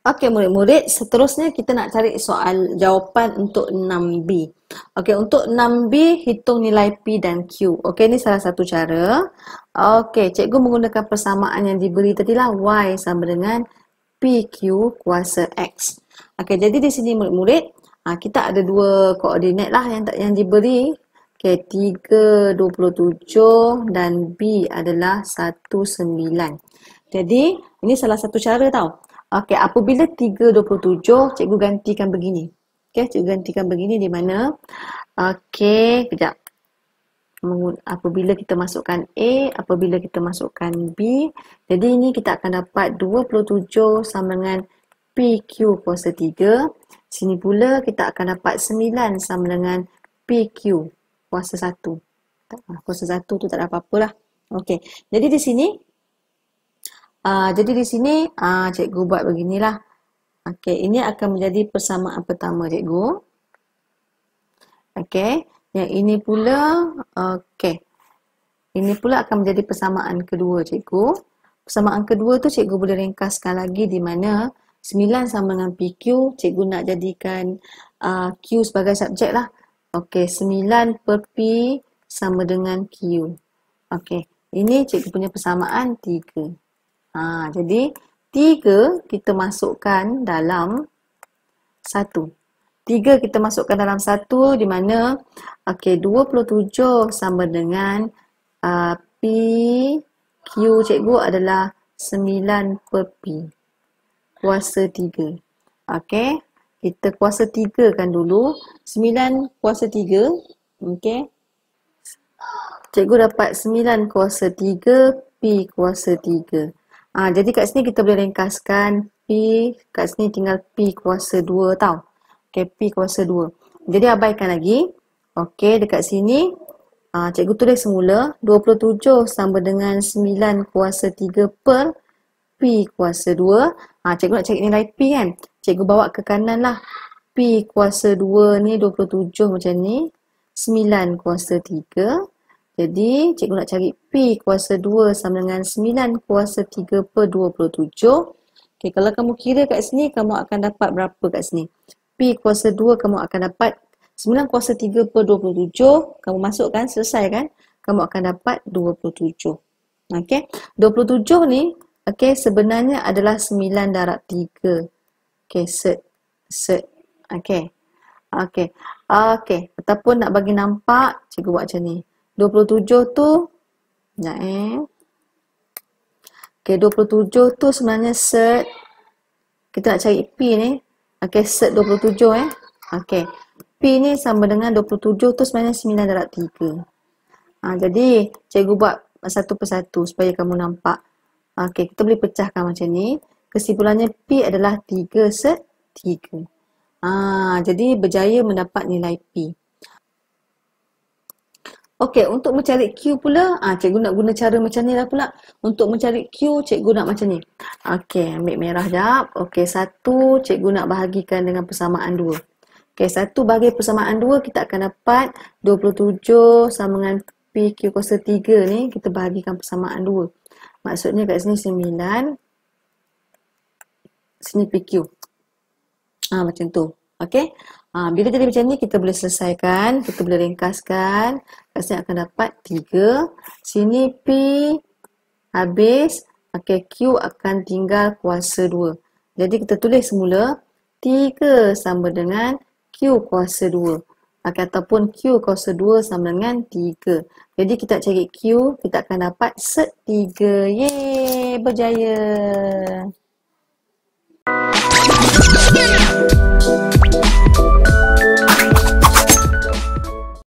Okey murid-murid, seterusnya kita nak cari soal jawapan untuk 6B. Okey, untuk 6B hitung nilai P dan Q. Okey, ini salah satu cara. Okey, cikgu menggunakan persamaan yang diberi Tadi lah Y sama dengan PQ kuasa X. Okey, jadi di sini murid-murid, ah, kita ada dua koordinat lah yang, yang diberi. Okey, 3.27 dan B adalah 1.9. Jadi, ini salah satu cara tau. Okey, apabila 3.27, cikgu gantikan begini. Okey, cikgu gantikan begini di mana? Okey, kejap. Apabila kita masukkan A, apabila kita masukkan B. Jadi ini kita akan dapat 27 sama dengan PQ kuasa 3. Sini pula kita akan dapat 9 sama dengan PQ kuasa 1. Kuasa 1 tu tak ada apa-apa lah. Okey, jadi di sini Uh, jadi di sini uh, cikgu buat beginilah. Okey, ini akan menjadi persamaan pertama cikgu. Okey, yang ini pula okey. Ini pula akan menjadi persamaan kedua cikgu. Persamaan kedua tu cikgu boleh ringkaskan lagi di mana 9 sama dengan PQ, cikgu nak jadikan uh, Q sebagai subjek lah. Okey, 9 per P sama dengan Q. Okey, ini cikgu punya persamaan 3. Ha, jadi, tiga kita masukkan dalam satu. Tiga kita masukkan dalam satu di mana okay, 27 sama dengan uh, P, Q cikgu adalah 9 per P. Kuasa tiga. Okay. Kita kuasa tiga kan dulu. 9 kuasa tiga. Okay. Cikgu dapat 9 kuasa 3, P kuasa 3. Ha, jadi kat sini kita boleh ringkaskan P, kat sini tinggal P kuasa 2 tau. Okay, P kuasa 2. Jadi abaikan lagi. Okey dekat sini ha, cikgu tulis semula 27 sama dengan 9 kuasa 3 per P kuasa 2. Ha, ah, cikgu nak cari nilai P kan? Cikgu bawa ke kanan lah. P kuasa 2 ni 27 macam ni. 9 kuasa jadi, cikgu nak cari P kuasa 2 sama dengan 9 kuasa 3 per 27. Okay, kalau kamu kira kat sini, kamu akan dapat berapa kat sini? P kuasa 2 kamu akan dapat 9 kuasa 3 per 27. Kamu masukkan, selesai kan? Kamu akan dapat 27. Okay, 27 ni okay, sebenarnya adalah 9 darab 3. Okay, set. Set. Okay. Okay. Okay. Ataupun nak bagi nampak, cikgu buat macam ni. 27 tu Sekejap eh Okay 27 tu sebenarnya set Kita nak cari P ni Okay set 27 eh Okay P ni sama dengan 27 tu sebenarnya 9 darab 3 ha, Jadi cikgu buat satu persatu supaya kamu nampak Okay kita boleh pecahkan macam ni Kesimpulannya P adalah 3 set 3 ha, Jadi berjaya mendapat nilai P Okey, untuk mencari Q pula, ah cikgu nak guna cara macam ni lah pula. Untuk mencari Q, cikgu nak macam ni. Okey, ambil merah jap. Okey, satu, cikgu nak bahagikan dengan persamaan dua. Okey, satu bagi persamaan dua, kita akan dapat 27 sama dengan Q kuasa 3 ni, kita bahagikan persamaan dua. Maksudnya kat sini 9, sini PQ. Ah macam tu. Okay, Ha, ah, bila jadi macam ni kita boleh selesaikan, kita boleh ringkaskan. Pasti akan dapat 3. Sini P habis. Okey, Q akan tinggal kuasa 2. Jadi kita tulis semula 3 sama dengan Q kuasa 2. Okey, ataupun Q kuasa 2 sama dengan 3. Jadi kita cari Q, kita akan dapat setiga. 3. Yeay, berjaya.